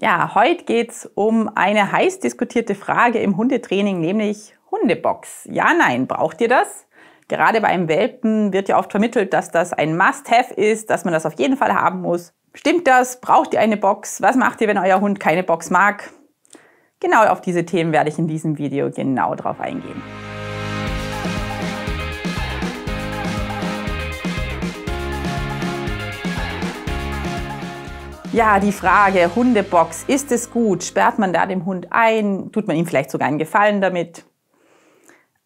Ja, heute geht's um eine heiß diskutierte Frage im Hundetraining, nämlich Hundebox. Ja, nein, braucht ihr das? Gerade bei einem Welpen wird ja oft vermittelt, dass das ein Must-Have ist, dass man das auf jeden Fall haben muss. Stimmt das? Braucht ihr eine Box? Was macht ihr, wenn euer Hund keine Box mag? Genau auf diese Themen werde ich in diesem Video genau drauf eingehen. Ja, die Frage, Hundebox, ist es gut? Sperrt man da dem Hund ein? Tut man ihm vielleicht sogar einen Gefallen damit?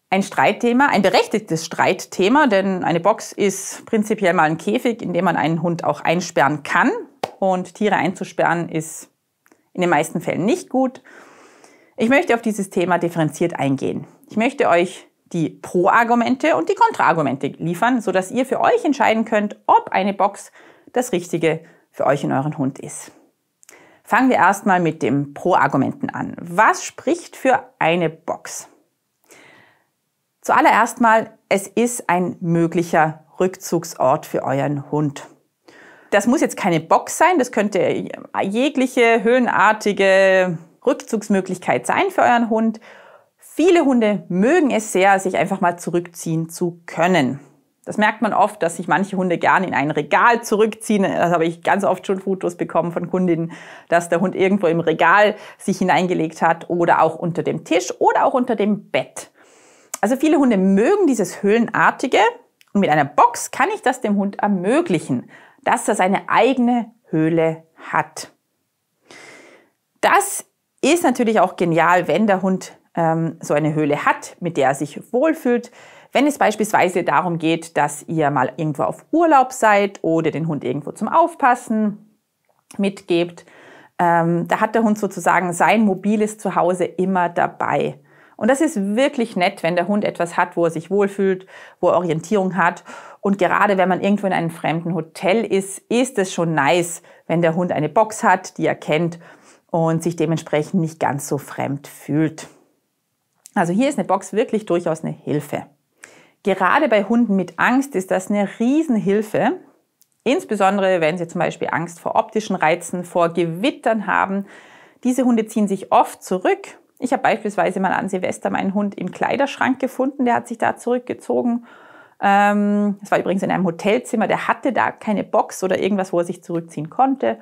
Ein Streitthema, ein berechtigtes Streitthema, denn eine Box ist prinzipiell mal ein Käfig, in dem man einen Hund auch einsperren kann. Und Tiere einzusperren ist in den meisten Fällen nicht gut. Ich möchte auf dieses Thema differenziert eingehen. Ich möchte euch die Pro-Argumente und die Kontra-Argumente liefern, sodass ihr für euch entscheiden könnt, ob eine Box das richtige für euch und euren Hund ist. Fangen wir erstmal mit den Pro-Argumenten an. Was spricht für eine Box? Zuallererst mal, es ist ein möglicher Rückzugsort für euren Hund. Das muss jetzt keine Box sein, das könnte jegliche höhenartige Rückzugsmöglichkeit sein für euren Hund. Viele Hunde mögen es sehr, sich einfach mal zurückziehen zu können. Das merkt man oft, dass sich manche Hunde gerne in ein Regal zurückziehen. Das habe ich ganz oft schon Fotos bekommen von Kundinnen, dass der Hund irgendwo im Regal sich hineingelegt hat oder auch unter dem Tisch oder auch unter dem Bett. Also viele Hunde mögen dieses Höhlenartige und mit einer Box kann ich das dem Hund ermöglichen, dass er seine eigene Höhle hat. Das ist natürlich auch genial, wenn der Hund ähm, so eine Höhle hat, mit der er sich wohlfühlt wenn es beispielsweise darum geht, dass ihr mal irgendwo auf Urlaub seid oder den Hund irgendwo zum Aufpassen mitgebt, ähm, da hat der Hund sozusagen sein mobiles Zuhause immer dabei. Und das ist wirklich nett, wenn der Hund etwas hat, wo er sich wohlfühlt, wo er Orientierung hat. Und gerade wenn man irgendwo in einem fremden Hotel ist, ist es schon nice, wenn der Hund eine Box hat, die er kennt und sich dementsprechend nicht ganz so fremd fühlt. Also hier ist eine Box wirklich durchaus eine Hilfe. Gerade bei Hunden mit Angst ist das eine Riesenhilfe, insbesondere wenn sie zum Beispiel Angst vor optischen Reizen, vor Gewittern haben. Diese Hunde ziehen sich oft zurück. Ich habe beispielsweise mal an Silvester meinen Hund im Kleiderschrank gefunden, der hat sich da zurückgezogen. Ähm, es war übrigens in einem Hotelzimmer, der hatte da keine Box oder irgendwas, wo er sich zurückziehen konnte.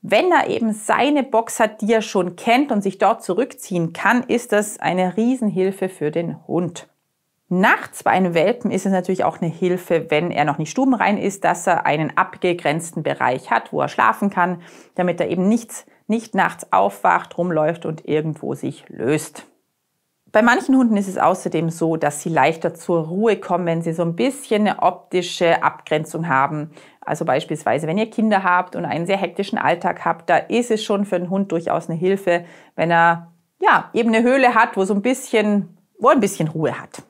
Wenn er eben seine Box hat, die er schon kennt und sich dort zurückziehen kann, ist das eine Riesenhilfe für den Hund. Nachts bei einem Welpen ist es natürlich auch eine Hilfe, wenn er noch nicht stubenrein ist, dass er einen abgegrenzten Bereich hat, wo er schlafen kann, damit er eben nichts, nicht nachts aufwacht, rumläuft und irgendwo sich löst. Bei manchen Hunden ist es außerdem so, dass sie leichter zur Ruhe kommen, wenn sie so ein bisschen eine optische Abgrenzung haben. Also beispielsweise, wenn ihr Kinder habt und einen sehr hektischen Alltag habt, da ist es schon für einen Hund durchaus eine Hilfe, wenn er ja eben eine Höhle hat, wo so ein bisschen, wo er ein bisschen Ruhe hat.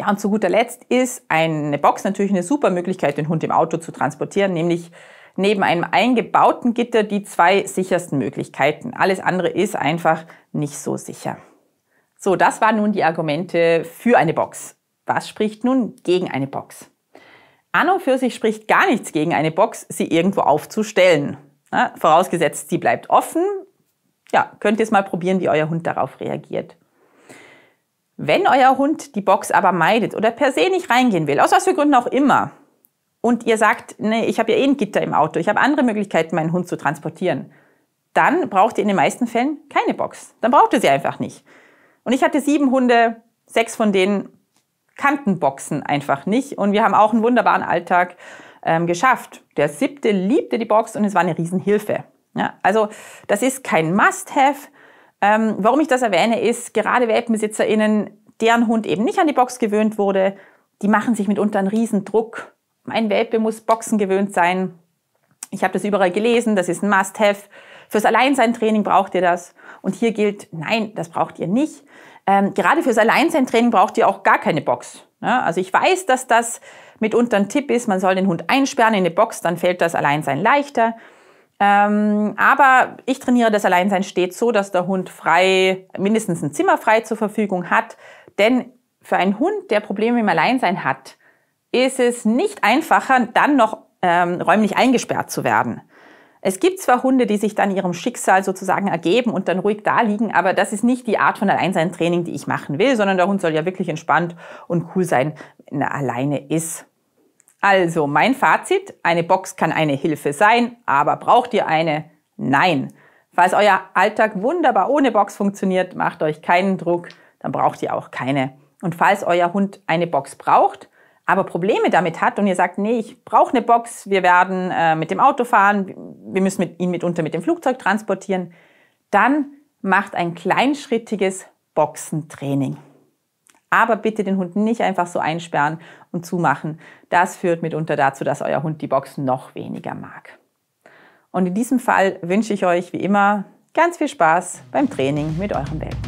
Ja, und zu guter Letzt ist eine Box natürlich eine super Möglichkeit, den Hund im Auto zu transportieren, nämlich neben einem eingebauten Gitter die zwei sichersten Möglichkeiten. Alles andere ist einfach nicht so sicher. So, das waren nun die Argumente für eine Box. Was spricht nun gegen eine Box? An und für sich spricht gar nichts gegen eine Box, sie irgendwo aufzustellen. Ja, vorausgesetzt, sie bleibt offen. Ja, könnt ihr es mal probieren, wie euer Hund darauf reagiert. Wenn euer Hund die Box aber meidet oder per se nicht reingehen will, aus was für Gründen auch immer, und ihr sagt, nee, ich habe ja eh ein Gitter im Auto, ich habe andere Möglichkeiten, meinen Hund zu transportieren, dann braucht ihr in den meisten Fällen keine Box. Dann braucht ihr sie einfach nicht. Und ich hatte sieben Hunde, sechs von denen kannten Boxen einfach nicht. Und wir haben auch einen wunderbaren Alltag ähm, geschafft. Der siebte liebte die Box und es war eine Riesenhilfe. Ja, also das ist kein Must-Have, ähm, warum ich das erwähne, ist, gerade WelpenbesitzerInnen, deren Hund eben nicht an die Box gewöhnt wurde, die machen sich mitunter einen riesen Druck. Mein Welpe muss Boxen gewöhnt sein. Ich habe das überall gelesen, das ist ein Must-Have. Fürs Alleinsein-Training braucht ihr das. Und hier gilt, nein, das braucht ihr nicht. Ähm, gerade fürs Alleinsein-Training braucht ihr auch gar keine Box. Ja, ne? also ich weiß, dass das mitunter ein Tipp ist, man soll den Hund einsperren in eine Box, dann fällt das Alleinsein leichter. Ähm, aber ich trainiere das Alleinsein stets so, dass der Hund frei, mindestens ein Zimmer frei zur Verfügung hat. Denn für einen Hund, der Probleme im Alleinsein hat, ist es nicht einfacher, dann noch ähm, räumlich eingesperrt zu werden. Es gibt zwar Hunde, die sich dann ihrem Schicksal sozusagen ergeben und dann ruhig da liegen, aber das ist nicht die Art von Alleinsein-Training, die ich machen will, sondern der Hund soll ja wirklich entspannt und cool sein, wenn er alleine ist. Also mein Fazit, eine Box kann eine Hilfe sein, aber braucht ihr eine? Nein. Falls euer Alltag wunderbar ohne Box funktioniert, macht euch keinen Druck, dann braucht ihr auch keine. Und falls euer Hund eine Box braucht, aber Probleme damit hat und ihr sagt, nee, ich brauche eine Box, wir werden äh, mit dem Auto fahren, wir müssen mit, ihn mitunter mit dem Flugzeug transportieren, dann macht ein kleinschrittiges Boxentraining. Aber bitte den Hund nicht einfach so einsperren und zumachen. Das führt mitunter dazu, dass euer Hund die Box noch weniger mag. Und in diesem Fall wünsche ich euch wie immer ganz viel Spaß beim Training mit eurem Welpen.